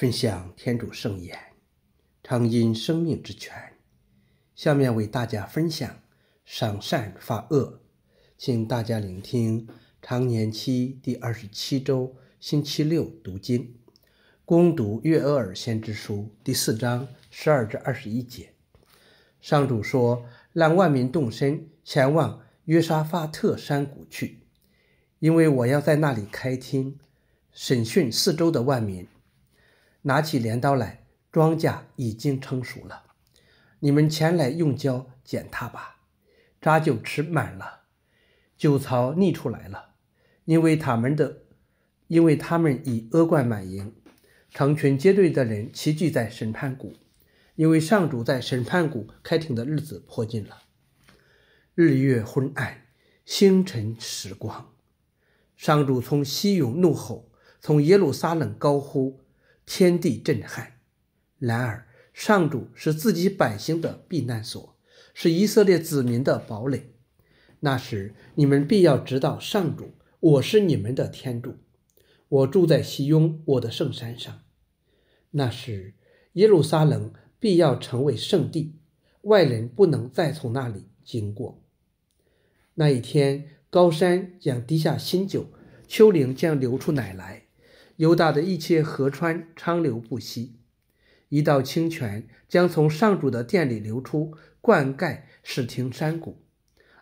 分享天主圣言，常因生命之泉。下面为大家分享赏善罚恶，请大家聆听常年期第二十七周星期六读经，攻读约厄尔先知书第四章十二至二十一节。上主说：“让万民动身前往约沙法特山谷去，因为我要在那里开庭审讯四周的万民。”拿起镰刀来，庄稼已经成熟了。你们前来用胶剪它吧。渣酒池满了，酒槽溢出来了，因为他们的，因为他们已恶贯满盈。成群结队的人齐聚在审判谷，因为上主在审判谷开庭的日子迫近了。日月昏暗，星辰时光。上主从西涌怒吼，从耶路撒冷高呼。天地震撼。然而，上主是自己百姓的避难所，是以色列子民的堡垒。那时，你们必要知道上主，我是你们的天主，我住在西雍我的圣山上。那时，耶路撒冷必要成为圣地，外人不能再从那里经过。那一天，高山将滴下新酒，丘陵将流出奶来。犹大的一切河川昌流不息，一道清泉将从上主的殿里流出，灌溉使停山谷。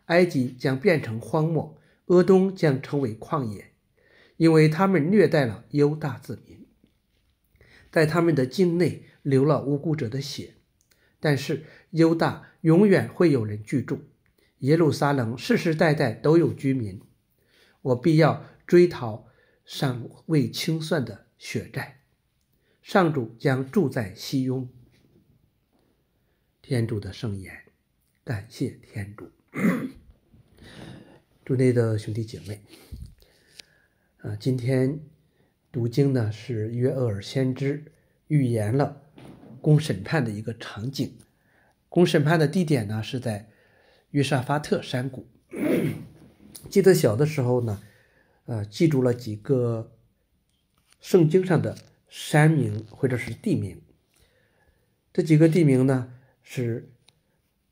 埃及将变成荒漠，俄东将成为旷野，因为他们虐待了犹大子民，在他们的境内流了无辜者的血。但是犹大永远会有人居住，耶路撒冷世世代代都有居民。我必要追讨。尚未清算的血债，上主将住在西雍。天主的圣言，感谢天主。主内的兄弟姐妹，啊，今天读经呢是约厄尔先知预言了公审判的一个场景。公审判的地点呢是在约沙法特山谷。记得小的时候呢。呃，记住了几个圣经上的山名或者是地名。这几个地名呢，是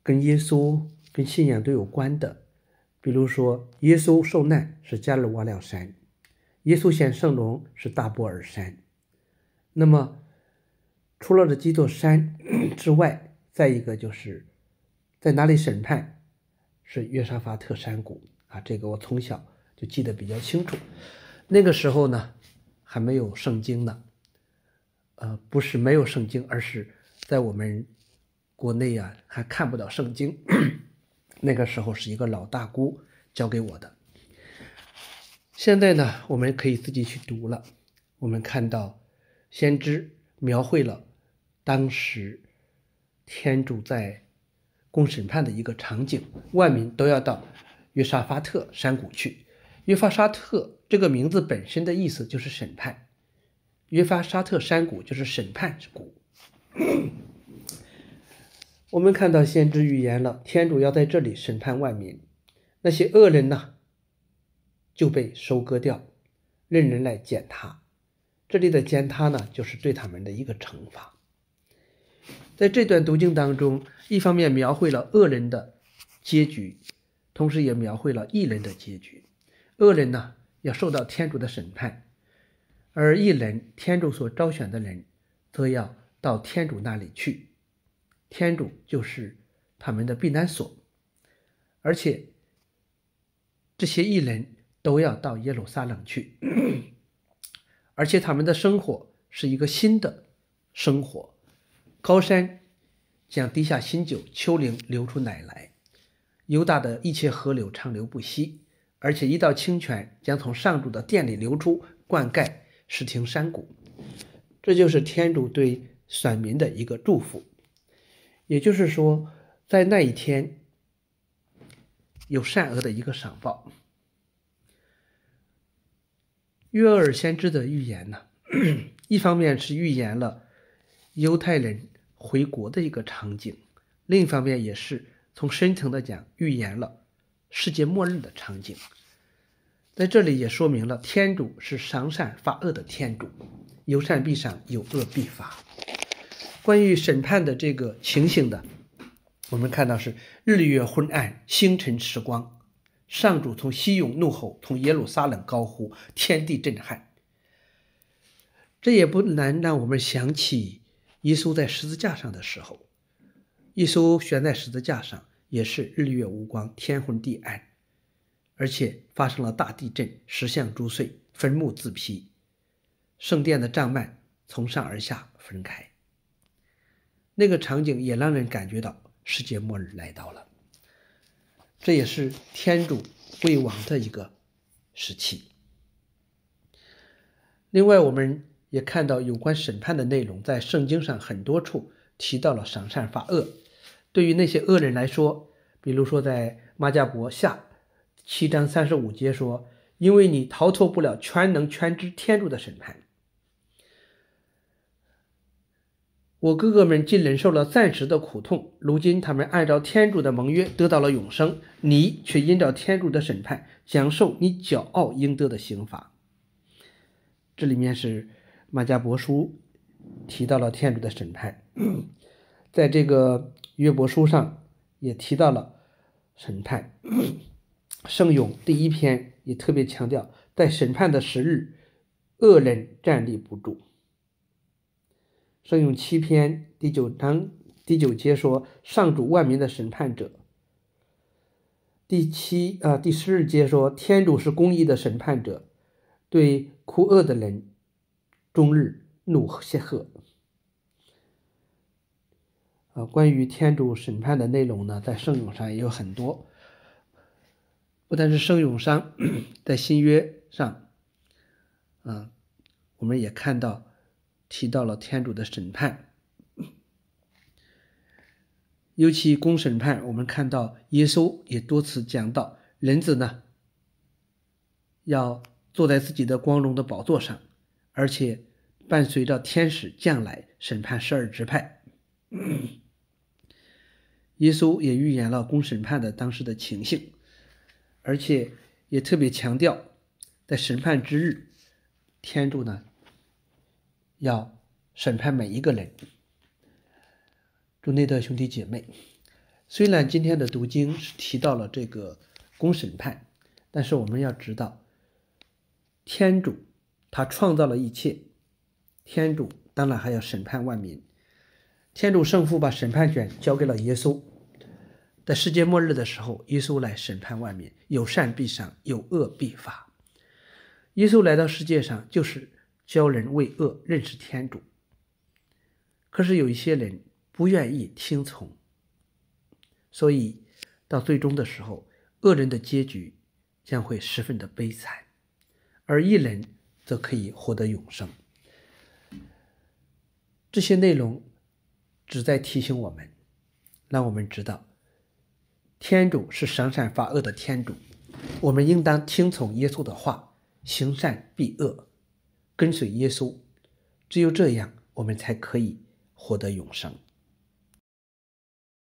跟耶稣、跟信仰都有关的。比如说，耶稣受难是加尔瓦略山，耶稣显圣容是大波尔山。那么，除了这几座山 之外，再一个就是在哪里审判，是约沙法特山谷啊。这个我从小。就记得比较清楚，那个时候呢，还没有圣经呢，呃，不是没有圣经，而是在我们国内啊，还看不到圣经。那个时候是一个老大姑教给我的。现在呢，我们可以自己去读了。我们看到，先知描绘了当时天主在公审判的一个场景，万民都要到约沙法特山谷去。约法沙特这个名字本身的意思就是审判，约法沙特山谷就是审判之谷。我们看到先知预言了，天主要在这里审判万民，那些恶人呢就被收割掉，任人来践踏。这里的践踏呢，就是对他们的一个惩罚。在这段读经当中，一方面描绘了恶人的结局，同时也描绘了异人的结局。恶人呢，要受到天主的审判；而异人，天主所招选的人，则要到天主那里去。天主就是他们的避难所，而且这些异人都要到耶路撒冷去。而且他们的生活是一个新的生活。高山将滴下新酒，丘陵流出奶来，犹大的一切河流长流不息。而且一道清泉将从上主的殿里流出，灌溉石亭山谷。这就是天主对选民的一个祝福，也就是说，在那一天有善恶的一个赏报。约尔先知的预言呢，一方面是预言了犹太人回国的一个场景，另一方面也是从深层的讲预言了。世界末日的场景，在这里也说明了天主是赏善罚恶的天主，有善必赏，有恶必罚。关于审判的这个情形的，我们看到是日月昏暗，星辰失光，上主从西涌怒吼，从耶路撒冷高呼，天地震撼。这也不难让我们想起耶稣在十字架上的时候，耶稣悬在十字架上。也是日月无光，天昏地暗，而且发生了大地震，石像珠碎，坟墓自劈，圣殿的帐幔从上而下分开。那个场景也让人感觉到世界末日来到了。这也是天主未亡的一个时期。另外，我们也看到有关审判的内容，在圣经上很多处提到了赏善罚恶。对于那些恶人来说，比如说在《马加伯下》七章三十五节说：“因为你逃脱不了全能、全知天主的审判。”我哥哥们既忍受了暂时的苦痛，如今他们按照天主的盟约得到了永生；你却因着天主的审判，享受你骄傲应得的刑罚。这里面是《马加伯书》提到了天主的审判，在这个。约伯书上也提到了审判，圣咏第一篇也特别强调，在审判的时日，恶人站立不住。圣咏七篇第九章第九节说，上主万民的审判者。第七啊，第十二节说，天主是公义的审判者，对酷恶的人，终日怒谢喝。关于天主审判的内容呢，在圣咏上也有很多。不但是圣咏上，在新约上，啊，我们也看到提到了天主的审判，尤其公审判，我们看到耶稣也多次讲到，人子呢要坐在自己的光荣的宝座上，而且伴随着天使将来审判十二支派。耶稣也预言了公审判的当时的情形，而且也特别强调，在审判之日，天主呢要审判每一个人。主内的兄弟姐妹，虽然今天的读经是提到了这个公审判，但是我们要知道，天主他创造了一切，天主当然还要审判万民。天主圣父把审判权交给了耶稣，在世界末日的时候，耶稣来审判万民，有善必赏，有恶必罚。耶稣来到世界上就是教人为恶、认识天主。可是有一些人不愿意听从，所以到最终的时候，恶人的结局将会十分的悲惨，而异人则可以获得永生。这些内容。旨在提醒我们，让我们知道，天主是赏善罚恶的天主，我们应当听从耶稣的话，行善避恶，跟随耶稣，只有这样，我们才可以获得永生。